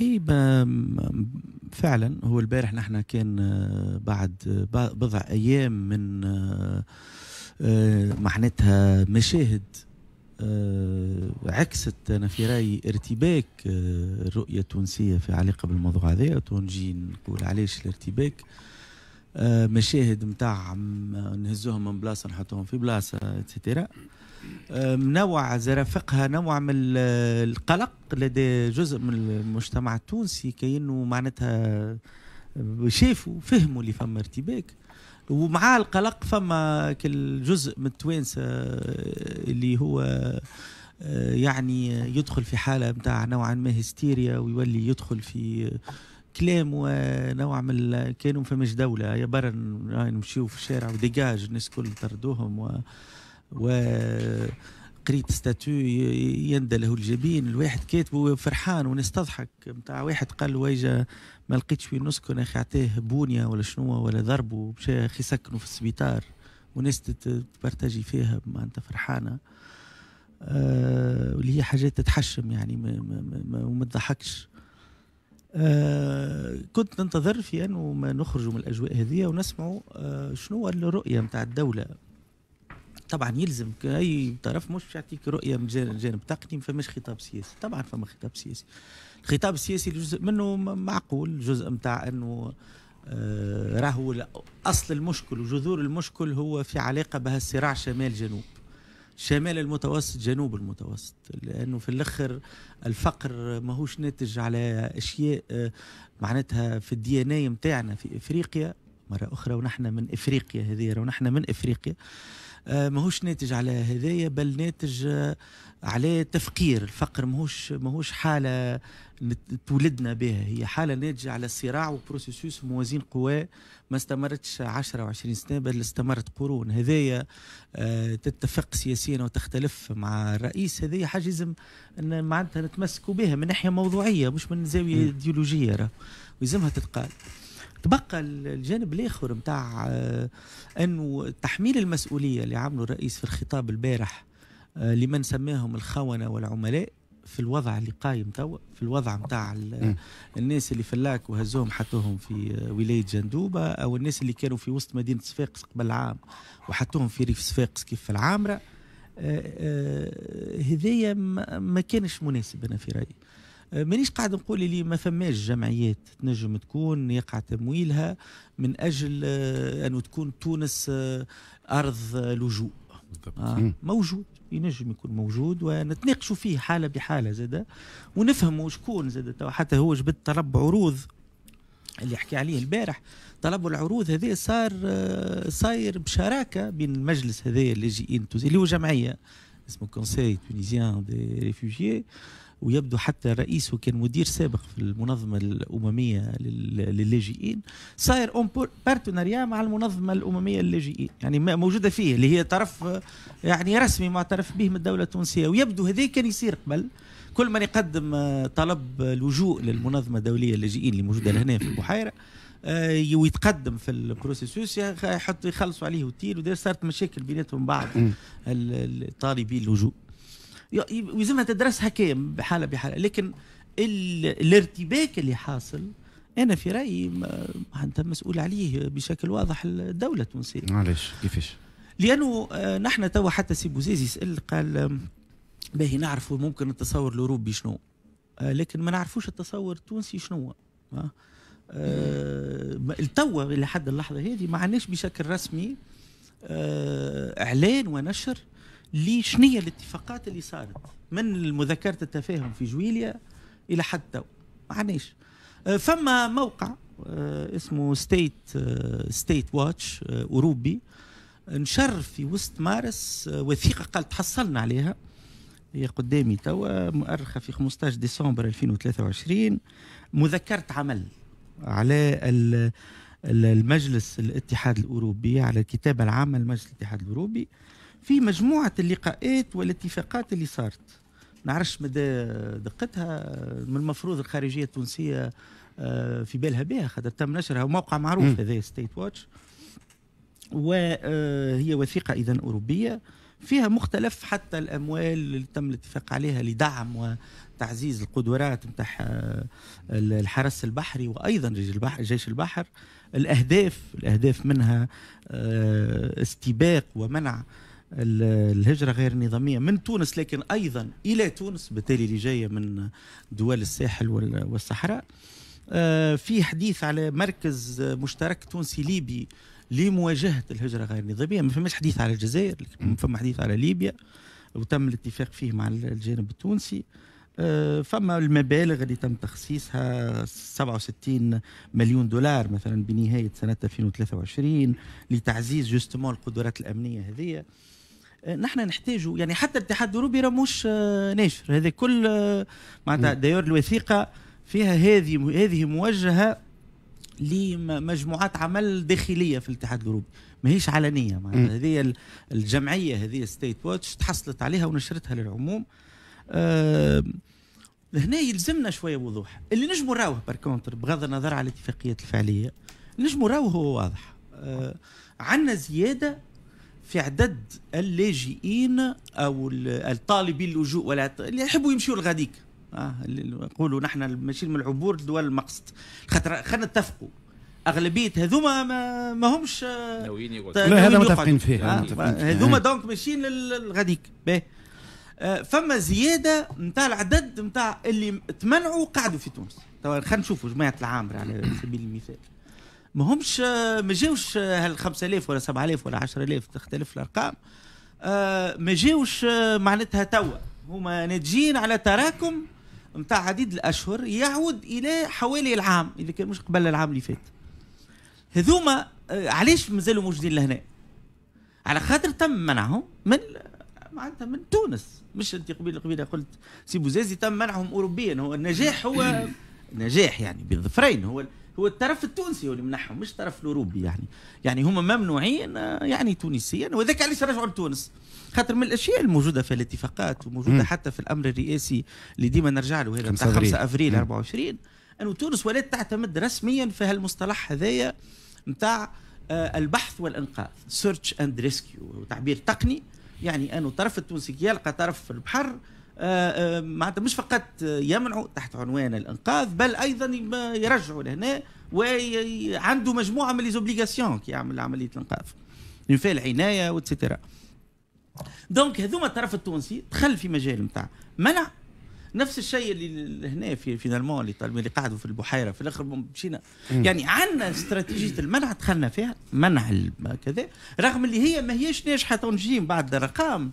اي فعلا هو البارح نحن كان آه، بعد بضع ايام من آه، آه، معناتها مشاهد عكست انا في رايي ارتباك الرؤيه التونسيه في علاقه بالموضوع هذا تونجين نقول علاش الارتباك آه، مشاهد نتاع نهزوهم من بلاصه نحطوهم في بلاصه اتسيتيرا آه، نوع زرافقها نوع من القلق لدى جزء من المجتمع التونسي كانه معناتها شافوا فهموا اللي فما ارتباك ومع القلق فما كل جزء من التوانسه آه، اللي هو يعني يدخل في حاله نتاع نوعا ما هستيريا ويولي يدخل في كلام ونوع من كانوا فماش دوله يا برا نمشيو في الشارع وديجاج الناس الكل طردوهم و, و... قريت ستاتو يندى له الجبين الواحد كاتبه فرحان وناس تضحك نتاع واحد قال ويجا ما لقيتش وين نسكن اخي عطيه بونيه ولا شنو ولا ضربه مشى اخي سكنه في السبيطار وناس تبارتاجي فيها معناتها فرحانه آه هي حاجات تتحشم يعني ما, ما, ما, تضحكش آه، كنت ننتظر في انه ما نخرجوا من الاجواء هذه ونسمعوا آه، شنو الرؤيه نتاع الدوله طبعا يلزم اي طرف مش يعطيك رؤيه من جانب تقني ما فماش خطاب سياسي طبعا فما خطاب سياسي الخطاب السياسي جزء منه معقول جزء نتاع انه آه، راهو اصل المشكل وجذور المشكل هو في علاقه بها الصراع شمال جنوب شمال المتوسط جنوب المتوسط لانه في الاخر الفقر ماهوش ناتج على اشياء آه، معناتها في الدي ان اي في افريقيا مره اخرى ونحن من افريقيا هذه ونحن من افريقيا آه، ماهوش ناتج على هذايا بل ناتج آه، على تفقير الفقر ماهوش ماهوش حاله تولدنا بها هي حاله ناتجه على صراع وبروسيسوس موازين قوى ما استمرتش 10 و 20 سنه بل استمرت قرون هذايا آه، تتفق سياسيا وتختلف مع الرئيس هذايا حاجه لازم ان معناتها نتمسكوا بها من ناحيه موضوعيه مش من زاويه ايديولوجيه راه ويلزمها تتقال تبقى الجانب الاخر نتاع آه، انه تحميل المسؤوليه اللي عمله الرئيس في الخطاب البارح آه، لمن سماهم الخونه والعملاء في الوضع اللي قايم توا في الوضع نتاع الناس اللي فلاك وهزوهم حطوهم في آه، ولايه جندوبه او الناس اللي كانوا في وسط مدينه صفاقس قبل عام وحطوهم في ريف صفاقس كيف في العامره هذايا ما كانش مناسب انا في رايي آه، مانيش قاعد نقول لي ما فماش جمعيات تنجم تكون يقع تمويلها من اجل آه، انه تكون تونس آه، ارض لجوء آه موجود ينجم يكون موجود ونتناقشوا فيه حاله بحاله زاده ونفهموا شكون زاده حتى هو جبد طلب عروض اللي حكي عليه البارح طلب العروض هذا صار صاير بشراكه بين المجلس هذا اللاجئين التونسي اللي هو جمعيه اسمه كونسي تونيزيان دي ريفوجيي ويبدو حتى رئيسه كان مدير سابق في المنظمة الأممية للاجئين صاير اون بارتنريا مع المنظمة الأممية للاجئين يعني موجودة فيه اللي هي طرف يعني رسمي معترف به من الدولة التونسية ويبدو هذا كان يصير قبل كل من يقدم آه، طلب لجوء للمنظمة الدولية للاجئين اللي موجودة هنا في البحيرة آه، ويتقدم في البروسيسوس يحط يخلصوا عليه وتيل ودير صارت مشاكل بيناتهم بعض الطالبين اللجوء ويزمها تدرسها كام بحاله بحاله لكن الارتباك اللي حاصل انا في رايي انت مسؤول عليه بشكل واضح الدوله التونسيه معلش كيفاش لانه آه، نحن توا حتى سي بوزيز يسال قال آه، باهي نعرفوا ممكن التصور الاوروبي شنو آه، لكن ما نعرفوش التصور التونسي شنو التوا لحد اللحظه هذه ما عندناش بشكل رسمي اعلان ونشر لشنية الاتفاقات اللي صارت من مذكرة التفاهم في جويليا إلى حد تو ما عناش آه، فما موقع آه، اسمه ستيت ستيت واتش أوروبي نشر في وسط مارس آه، وثيقة قال تحصلنا عليها هي قدامي توا مؤرخة في 15 ديسمبر 2023 مذكرة عمل على المجلس الاتحاد الأوروبي على الكتابة العامة لمجلس الاتحاد الأوروبي في مجموعة اللقاءات والاتفاقات اللي صارت نعرفش مدى دقتها من المفروض الخارجية التونسية آه، في بالها بها خاطر تم نشرها وموقع معروف هذا ستيت واتش وهي وثيقة إذا أوروبية فيها مختلف حتى الاموال اللي تم الاتفاق عليها لدعم وتعزيز القدرات نتاع آه، الحرس البحري وايضا البحر جيش البحر الاهداف الاهداف منها آه، استباق ومنع الهجرة غير النظامية من تونس لكن أيضا إلى تونس بالتالي اللي جاية من دول الساحل والصحراء آه، في حديث على مركز مشترك تونسي ليبي لمواجهة الهجرة غير النظامية ما فماش حديث على الجزائر فما حديث على ليبيا وتم الاتفاق فيه مع الجانب التونسي آه، فما المبالغ اللي تم تخصيصها 67 مليون دولار مثلا بنهايه سنه 2023 لتعزيز جوستمون القدرات الامنيه هذه نحن نحتاجوا يعني حتى الاتحاد الاوروبي رموش آه، ناشر هذا كل آه، معناتها داير الوثيقه فيها هذه هذه موجهه لمجموعات عمل داخليه في الاتحاد الاوروبي ماهيش علنيه معناتها هذه الجمعيه هذه ستيت واتش تحصلت عليها ونشرتها للعموم أه هنا يلزمنا شويه وضوح اللي نجموا راوه باركونتر بغض النظر على الاتفاقيات الفعليه نجموا راوه هو واضح أه عندنا زياده في عدد اللاجئين او الطالبين اللجوء ولا اللي يحبوا يمشيوا لغاديك اه نقولوا نحن ماشيين من العبور لدول المقصد خاطر خلينا نتفقوا اغلبيه هذوما ما, ما همش آه، ناويين يقولوا لا هذا متفقين آه، فيه هذوما دونك ماشيين لغاديك باهي آه، فما زياده نتاع العدد نتاع اللي تمنعوا قعدوا في تونس خلينا نشوفوا جماعه العامر على سبيل المثال ما همش ما جاوش هال 5000 ولا 7000 ولا 10000 تختلف الارقام آه، ما جاوش آه، معناتها توا هما ناتجين على تراكم نتاع عديد الاشهر يعود الى حوالي العام اذا كان مش قبل العام اللي فات هذوما آه، علاش مازالوا موجودين لهنا على خاطر تم منعهم من معناتها من تونس مش انت قبيله قبيله قلت سي بوزازي تم منعهم اوروبيا هو النجاح هو نجاح يعني بالظفرين هو هو الطرف التونسي هو اللي منحهم مش الطرف الاوروبي يعني يعني هما ممنوعين آه، يعني تونسيا وذاك علاش رجعوا لتونس خاطر من الاشياء الموجوده في الاتفاقات وموجوده مم. حتى في الامر الرئاسي اللي ديما نرجع له هذا 5 افريل, أفريل 24 انه تونس ولات تعتمد رسميا في هالمصطلح هذايا نتاع آه، البحث والانقاذ سيرش اند ريسكيو تعبير تقني يعني انه الطرف التونسي يلقى طرف في البحر آه، آه، معناتها مش فقط يمنعوا تحت عنوان الانقاذ بل ايضا يرجعوا لهنا وعنده مجموعه من ليزوبليغاسيون كي يعمل عمليه الانقاذ فيها العنايه واتسيتيرا دونك هذوما الطرف التونسي دخل في مجال نتاع منع نفس الشيء اللي هنا في فينالمون اللي طالبين اللي قعدوا في البحيره في الاخر مشينا يعني عندنا استراتيجيه المنع دخلنا فيها منع كذا رغم اللي هي ما هيش ناجحه تنجيم بعد الارقام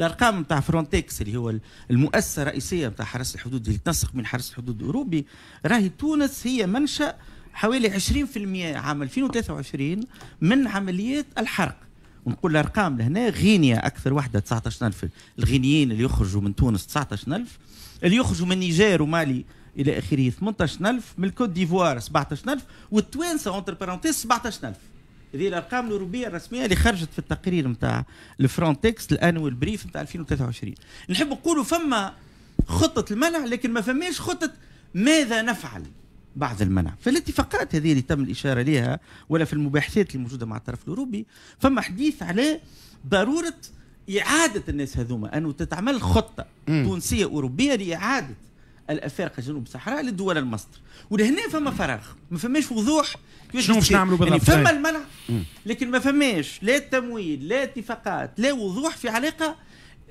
الارقام نتاع فرونتكس اللي هو المؤسسه الرئيسيه نتاع حرس الحدود اللي تنسق من حرس الحدود الاوروبي راهي تونس هي منشا حوالي 20% عام 2023 من عمليات الحرق ونقول الارقام لهنا غينيا اكثر وحده 19000 الغينيين اللي يخرجوا من تونس 19000 اللي يخرجوا من نيجير ومالي الى اخره 18000 من الكوت ديفوار 17000 والتوانسه اونتر بارونتيز 17000 هذه الارقام الاوروبيه الرسميه اللي خرجت في التقرير نتاع الفرونتكس الانوال بريف نتاع 2023 نحب نقولوا فما خطه المنع لكن ما فماش خطه ماذا نفعل بعد المنع في الاتفاقات هذه اللي تم الاشاره لها ولا في المباحثات الموجوده مع الطرف الاوروبي فما حديث على ضروره اعاده الناس هذوما انه تتعمل خطه تونسيه اوروبيه لاعاده الافارقه جنوب الصحراء للدول المصدر ولهنا فما فراغ ما فماش وضوح شنو باش نعملوا يعني بالضبط يعني فما طيب. المنع لكن ما فماش لا تمويل لا اتفاقات لا وضوح في علاقه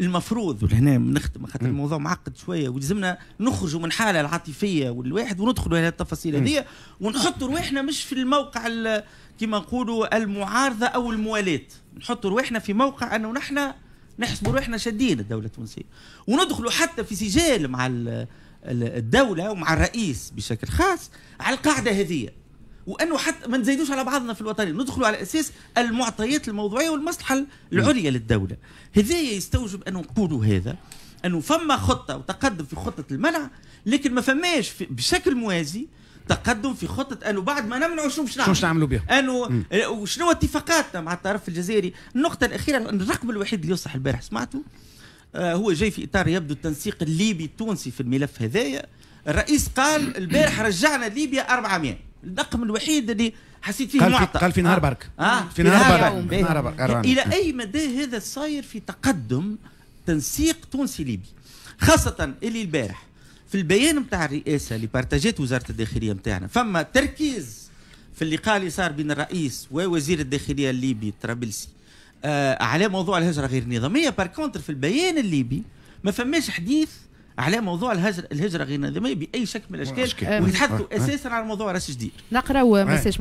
المفروض ولهنا طيب. نختم خاطر الموضوع معقد شويه ولزمنا نخرجوا من حاله العاطفيه والواحد وندخلوا الى التفاصيل هذه ونحطوا روحنا مش في الموقع كما نقولوا المعارضه او الموالاه نحطوا روحنا في موقع انه نحن نحسبوا روحنا شادين الدوله التونسيه وندخلوا حتى في سجال مع الدوله ومع الرئيس بشكل خاص على القاعده هذه وانه حتى ما نزيدوش على بعضنا في الوطنيه ندخلوا على اساس المعطيات الموضوعيه والمصلحه العليا للدوله هذايا يستوجب ان نقولوا هذا انه فما خطه وتقدم في خطه المنع لكن ما فماش بشكل موازي تقدم في خطه انه بعد ما نمنعوا شنو باش نعملوا شنو نعملوا انه وشنو اتفاقاتنا مع الطرف الجزائري النقطه الاخيره الرقم الوحيد اللي يصح البارح سمعته آه، هو جاي في اطار يبدو التنسيق الليبي التونسي في الملف هذايا الرئيس قال البارح رجعنا ليبيا 400 الرقم الوحيد اللي حسيت فيه قال معطى قال في نهار آه. برك آه. في نهار برك الى اي مدى هذا صاير في تقدم تنسيق تونسي ليبي خاصه اللي البارح في البيان نتاع الرئاسه اللي بارتاجات وزاره الداخليه نتاعنا فما تركيز في اللقاء اللي صار بين الرئيس ووزير الداخليه الليبي طرابلسي آه على موضوع الهجره غير نظامية بار كونتر في البيان الليبي ما فماش حديث على موضوع الهجر الهجره غير نظامية باي شكل من الاشكال ويتحدثوا أه، أه. اساسا على موضوع راس جديد نقراو مساج